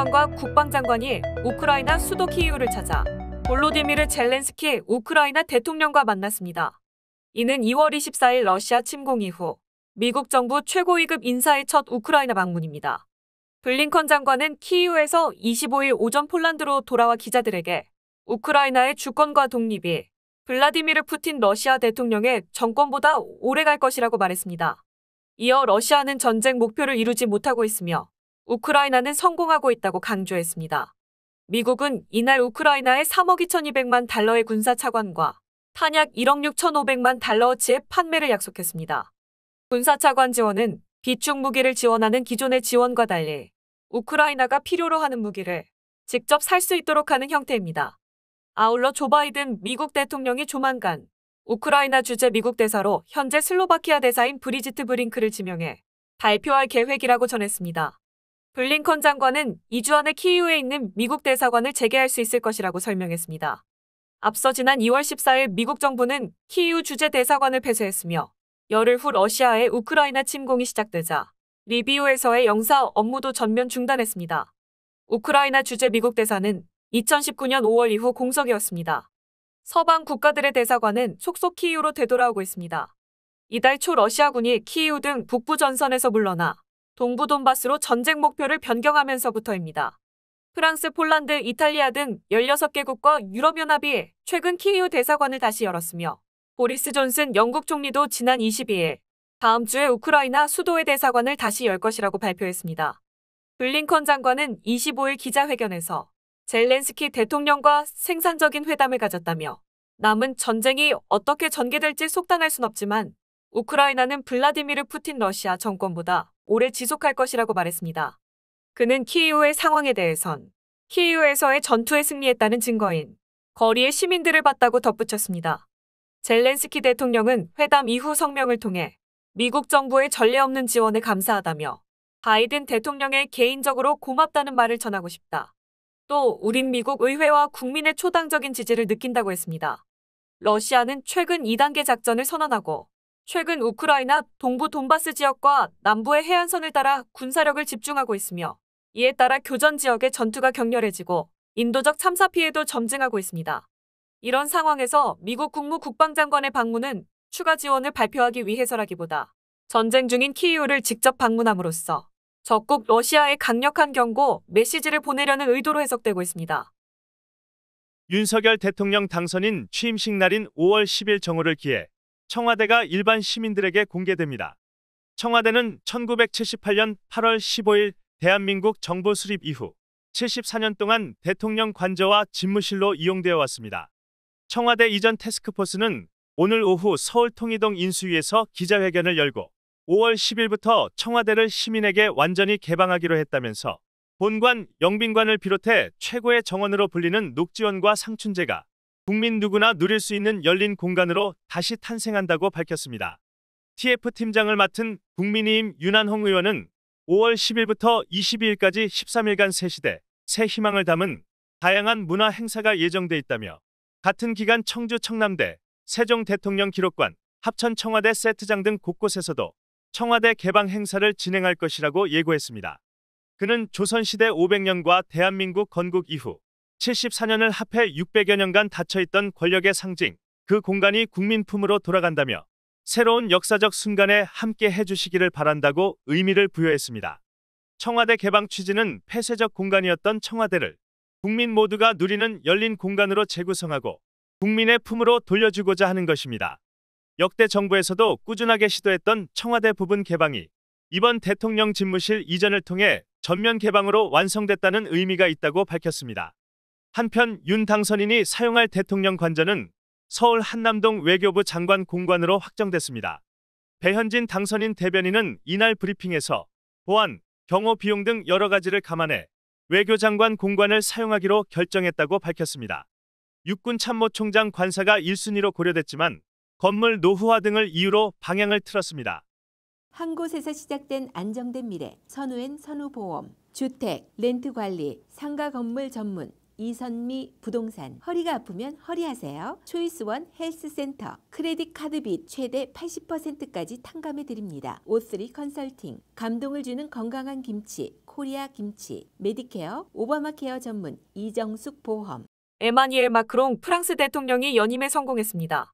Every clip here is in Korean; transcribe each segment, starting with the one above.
행관과 국방장관이 우크라이나 수도 키이우를 찾아 볼로디미르 젤렌스키 우크라이나 대통령과 만났습니다. 이는 2월 24일 러시아 침공 이후 미국 정부 최고위급 인사의 첫 우크라이나 방문입니다. 블링컨 장관은 키이우에서 25일 오전 폴란드로 돌아와 기자들에게 우크라이나의 주권과 독립이 블라디미르 푸틴 러시아 대통령의 정권보다 오래 갈 것이라고 말했습니다. 이어 러시아는 전쟁 목표를 이루지 못하고 있으며 우크라이나는 성공하고 있다고 강조했습니다. 미국은 이날 우크라이나에 3억 2,200만 달러의 군사 차관과 탄약 1억 6,500만 달러어치의 판매를 약속했습니다. 군사 차관 지원은 비축 무기를 지원하는 기존의 지원과 달리 우크라이나가 필요로 하는 무기를 직접 살 수 있도록 하는 형태입니다. 아울러 조 바이든 미국 대통령이 조만간 우크라이나 주재 미국 대사로 현재 슬로바키아 대사인 브리지트 브링크를 지명해 발표할 계획이라고 전했습니다. 블링컨 장관은 2주 안에 키이우에 있는 미국 대사관을 재개할 수 있을 것이라고 설명했습니다. 앞서 지난 2월 14일 미국 정부는 키이우 주재 대사관을 폐쇄했으며 열흘 후 러시아의 우크라이나 침공이 시작되자 리비오에서의 영사 업무도 전면 중단했습니다. 우크라이나 주재 미국 대사는 2019년 5월 이후 공석이었습니다. 서방 국가들의 대사관은 속속 키이우로 되돌아오고 있습니다. 이달 초 러시아군이 키이우 등 북부 전선에서 물러나 동부 돈바스로 전쟁 목표를 변경하면서부터입니다. 프랑스, 폴란드, 이탈리아 등 16개국과 유럽연합이 최근 키이우 대사관을 다시 열었으며 보리스 존슨 영국 총리도 지난 22일 다음 주에 우크라이나 수도의 대사관을 다시 열 것이라고 발표했습니다. 블링컨 장관은 25일 기자회견에서 젤렌스키 대통령과 생산적인 회담을 가졌다며 남은 전쟁이 어떻게 전개될지 속단할 순 없지만 우크라이나는 블라디미르 푸틴 러시아 정권보다 오래 지속할 것이라고 말했습니다. 그는 키이우의 상황에 대해선 키이우에서의 전투에 승리했다는 증거인 거리의 시민들을 봤다고 덧붙였습니다. 젤렌스키 대통령은 회담 이후 성명을 통해 미국 정부의 전례 없는 지원에 감사하다며 바이든 대통령의 개인적으로 고맙다는 말을 전하고 싶다. 또 우린 미국 의회와 국민의 초당적인 지지를 느낀다고 했습니다. 러시아는 최근 2단계 작전을 선언하고 최근 우크라이나 동부 돈바스 지역과 남부의 해안선을 따라 군사력을 집중하고 있으며 이에 따라 교전 지역의 전투가 격렬해지고 인도적 참사 피해도 점증하고 있습니다. 이런 상황에서 미국 국무 국방장관의 방문은 추가 지원을 발표하기 위해서라기보다 전쟁 중인 키이우를 직접 방문함으로써 적국 러시아의 강력한 경고, 메시지를 보내려는 의도로 해석되고 있습니다. 윤석열 대통령 당선인 취임식 날인 5월 10일 정오를 기해 청와대가 일반 시민들에게 공개됩니다. 청와대는 1978년 8월 15일 대한민국 정부 수립 이후 74년 동안 대통령 관저와 집무실로 이용되어 왔습니다. 청와대 이전 태스크포스는 오늘 오후 서울 통일동 인수위에서 기자회견을 열고 5월 10일부터 청와대를 시민에게 완전히 개방하기로 했다면서 본관 영빈관을 비롯해 최고의 정원으로 불리는 녹지원과 상춘제가 국민 누구나 누릴 수 있는 열린 공간으로 다시 탄생한다고 밝혔습니다. TF 팀장을 맡은 국민의힘 윤한홍 의원은 5월 10일부터 22일까지 13일간 새 시대, 새 희망을 담은 다양한 문화 행사가 예정돼 있다며 같은 기간 청주 청남대, 세종 대통령 기록관, 합천 청와대 세트장 등 곳곳에서도 청와대 개방 행사를 진행할 것이라고 예고했습니다. 그는 조선시대 500년과 대한민국 건국 이후 74년을 합해 600여 년간 닫혀있던 권력의 상징, 그 공간이 국민품으로 돌아간다며 새로운 역사적 순간에 함께 해주시기를 바란다고 의미를 부여했습니다. 청와대 개방 취지는 폐쇄적 공간이었던 청와대를 국민 모두가 누리는 열린 공간으로 재구성하고 국민의 품으로 돌려주고자 하는 것입니다. 역대 정부에서도 꾸준하게 시도했던 청와대 부분 개방이 이번 대통령 집무실 이전을 통해 전면 개방으로 완성됐다는 의미가 있다고 밝혔습니다. 한편 윤 당선인이 사용할 대통령 관저는 서울 한남동 외교부 장관 공관으로 확정됐습니다. 배현진 당선인 대변인은 이날 브리핑에서 보안, 경호 비용 등 여러 가지를 감안해 외교장관 공관을 사용하기로 결정했다고 밝혔습니다. 육군 참모총장 관사가 1순위로 고려됐지만 건물 노후화 등을 이유로 방향을 틀었습니다. 한 곳에서 시작된 안정된 미래, 선우엔 선우보험, 주택, 렌트 관리, 상가 건물 전문, 이선미 부동산 허리가 아프면 허리하세요 초이스원 헬스센터 크레딧 카드비 최대 80%까지 탕감해 드립니다 오쓰리 컨설팅 감동을 주는 건강한 김치 코리아 김치 메디케어 오바마 케어 전문 이정숙 보험 에마니엘 마크롱 프랑스 대통령이 연임에 성공했습니다.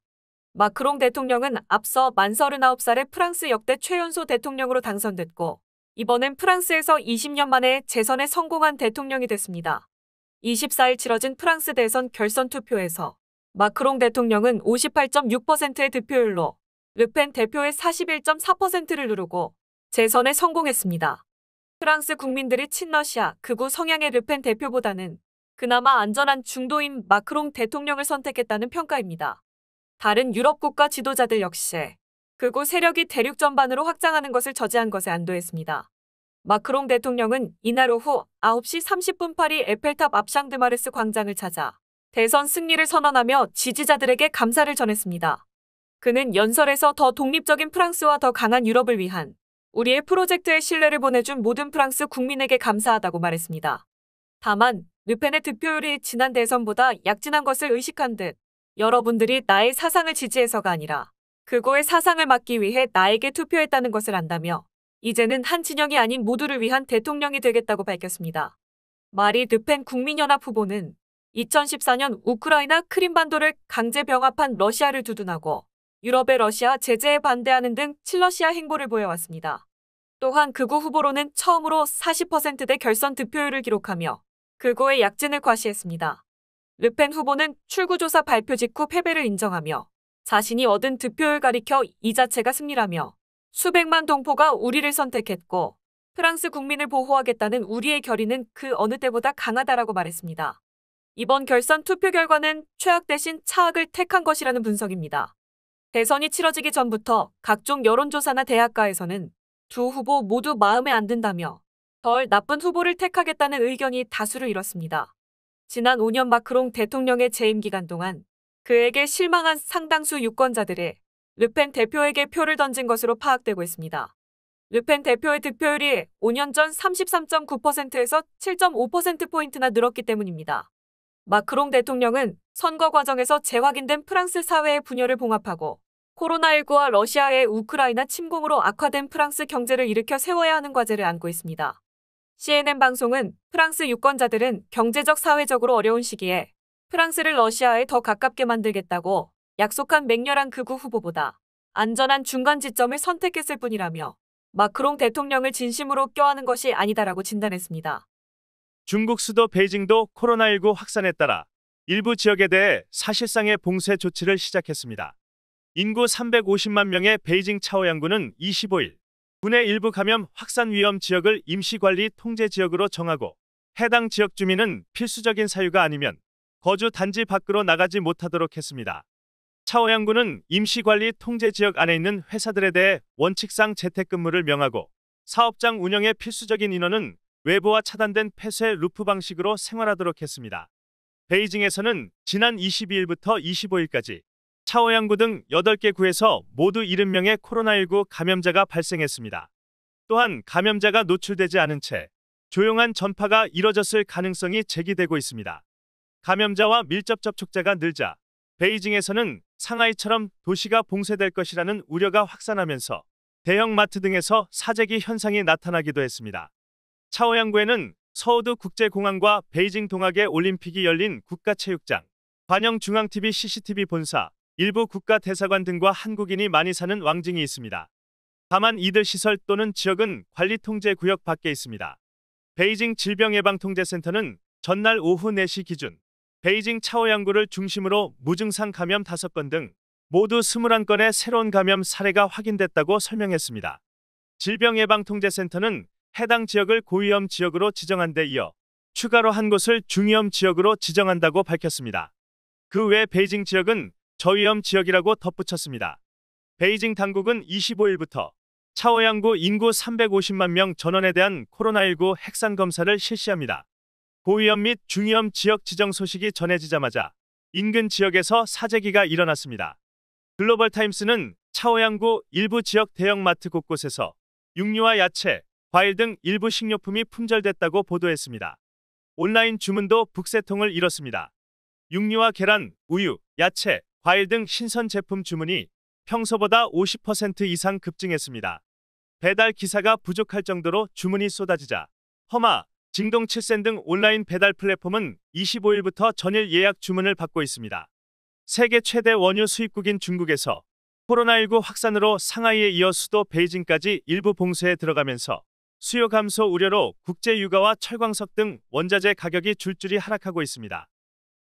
마크롱 대통령은 앞서 만 39살의 프랑스 역대 최연소 대통령으로 당선됐고 이번엔 프랑스에서 20년 만에 재선에 성공한 대통령이 됐습니다. 24일 치러진 프랑스 대선 결선 투표에서 마크롱 대통령은 58.6%의 득표율로 르펜 대표의 41.4%를 누르고 재선에 성공했습니다. 프랑스 국민들이 친러시아 극우 성향의 르펜 대표보다는 그나마 안전한 중도인 마크롱 대통령을 선택했다는 평가입니다. 다른 유럽 국가 지도자들 역시 극우 세력이 대륙 전반으로 확장하는 것을 저지한 것에 안도했습니다. 마크롱 대통령은 이날 오후 9시 30분 파리 에펠탑 앞샹드마르스 광장을 찾아 대선 승리를 선언하며 지지자들에게 감사를 전했습니다. 그는 연설에서 더 독립적인 프랑스와 더 강한 유럽을 위한 우리의 프로젝트에 신뢰를 보내준 모든 프랑스 국민에게 감사하다고 말했습니다. 다만 르펜의 득표율이 지난 대선보다 약진한 것을 의식한 듯 여러분들이 나의 사상을 지지해서가 아니라 그거의 사상을 막기 위해 나에게 투표했다는 것을 안다며 이제는 한 진영이 아닌 모두를 위한 대통령이 되겠다고 밝혔습니다. 마리 드펜 국민연합 후보는 2014년 우크라이나 크림반도를 강제 병합한 러시아를 두둔하고 유럽의 러시아 제재에 반대하는 등 친러시아 행보를 보여왔습니다. 또한 그우 후보로는 처음으로 40%대 결선 득표율을 기록하며 그우의 약진을 과시했습니다. 르펜 후보는 출구조사 발표 직후 패배를 인정하며 자신이 얻은 득표율 가리켜 이 자체가 승리라며 수백만 동포가 우리를 선택했고 프랑스 국민을 보호하겠다는 우리의 결의는 그 어느 때보다 강하다라고 말했습니다. 이번 결선 투표 결과는 최악 대신 차악을 택한 것이라는 분석입니다. 대선이 치러지기 전부터 각종 여론조사나 대학가에서는 두 후보 모두 마음에 안 든다며 덜 나쁜 후보를 택하겠다는 의견이 다수를 잃었습니다 지난 5년 마크롱 대통령의 재임 기간 동안 그에게 실망한 상당수 유권자들의 르펜 대표에게 표를 던진 것으로 파악되고 있습니다. 르펜 대표의 득표율이 5년 전 33.9%에서 7.5%포인트나 늘었기 때문입니다. 마크롱 대통령은 선거 과정에서 재확인된 프랑스 사회의 분열을 봉합하고 코로나19와 러시아의 우크라이나 침공으로 악화된 프랑스 경제를 일으켜 세워야 하는 과제를 안고 있습니다. CNN 방송은 프랑스 유권자들은 경제적 사회적으로 어려운 시기에 프랑스를 러시아에 더 가깝게 만들겠다고 약속한 맹렬한 극우 후보보다 안전한 중간 지점을 선택했을 뿐이라며 마크롱 대통령을 진심으로 껴안은 것이 아니다라고 진단했습니다. 중국 수도 베이징도 코로나19 확산에 따라 일부 지역에 대해 사실상의 봉쇄 조치를 시작했습니다. 인구 350만 명의 베이징 차오양군은 25일 군의 일부 감염 확산 위험 지역을 임시관리 통제 지역으로 정하고 해당 지역 주민은 필수적인 사유가 아니면 거주 단지 밖으로 나가지 못하도록 했습니다. 차오양군은 임시관리 통제지역 안에 있는 회사들에 대해 원칙상 재택근무를 명하고 사업장 운영에 필수적인 인원은 외부와 차단된 폐쇄 루프 방식으로 생활하도록 했습니다. 베이징에서는 지난 22일부터 25일까지 차오양구 등 8개 구에서 모두 70명의 코로나19 감염자가 발생했습니다. 또한 감염자가 노출되지 않은 채 조용한 전파가 이뤄졌을 가능성이 제기되고 있습니다. 감염자와 밀접 접촉자가 늘자 베이징에서는 상하이처럼 도시가 봉쇄될 것이라는 우려가 확산하면서 대형마트 등에서 사재기 현상이 나타나기도 했습니다. 차오양구에는 서우드 국제공항과 베이징 동학의 올림픽이 열린 국가체육장, 관영중앙TV CCTV 본사, 일부 국가대사관 등과 한국인이 많이 사는 왕징이 있습니다. 다만 이들 시설 또는 지역은 관리통제구역 밖에 있습니다. 베이징 질병예방통제센터는 전날 오후 4시 기준 베이징 차오양구를 중심으로 무증상 감염 5건 등 모두 21건의 새로운 감염 사례가 확인됐다고 설명했습니다. 질병예방통제센터는 해당 지역을 고위험 지역으로 지정한 데 이어 추가로 한 곳을 중위험 지역으로 지정한다고 밝혔습니다. 그 외 베이징 지역은 저위험 지역이라고 덧붙였습니다. 베이징 당국은 25일부터 차오양구 인구 350만 명 전원에 대한 코로나19 핵산 검사를 실시합니다. 고위험 및 중위험 지역 지정 소식이 전해지자마자 인근 지역에서 사재기가 일어났습니다. 글로벌 타임스는 차오양구 일부 지역 대형마트 곳곳에서 육류와 야채, 과일 등 일부 식료품이 품절됐다고 보도했습니다. 온라인 주문도 북새통을 이뤘습니다. 육류와 계란, 우유, 야채, 과일 등 신선 제품 주문이 평소보다 50% 이상 급증했습니다. 배달 기사가 부족할 정도로 주문이 쏟아지자 허마, 징동 칠센 등 온라인 배달 플랫폼은 25일부터 전일 예약 주문을 받고 있습니다. 세계 최대 원유 수입국인 중국에서 코로나19 확산으로 상하이에 이어 수도 베이징까지 일부 봉쇄에 들어가면서 수요 감소 우려로 국제 유가와 철광석 등 원자재 가격이 줄줄이 하락하고 있습니다.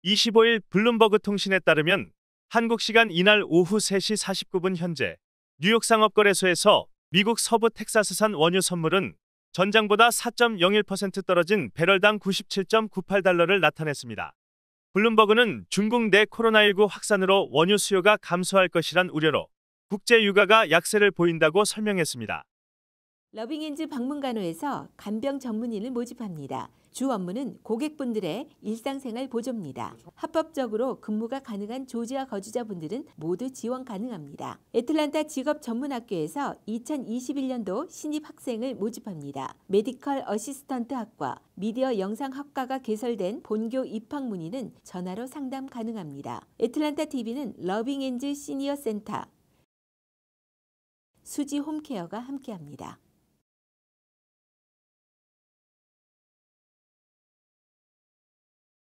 25일 블룸버그 통신에 따르면 한국 시간 이날 오후 3시 49분 현재 뉴욕 상업거래소에서 미국 서부 텍사스산 원유 선물은 전장보다 4.01% 떨어진 배럴당 97.98달러를 나타냈습니다. 블룸버그는 중국 내 코로나19 확산으로 원유 수요가 감소할 것이란 우려로 국제 유가가 약세를 보인다고 설명했습니다. 러빙엔즈 방문간호에서 간병 전문인을 모집합니다. 주 업무는 고객분들의 일상생활 보조입니다. 합법적으로 근무가 가능한 조지아 거주자분들은 모두 지원 가능합니다. 애틀란타 직업 전문학교에서 2021년도 신입 학생을 모집합니다. 메디컬 어시스턴트 학과, 미디어 영상 학과가 개설된 본교 입학 문의는 전화로 상담 가능합니다. 애틀란타 TV는 러빙엔즈 시니어 센터, 수지 홈케어가 함께합니다.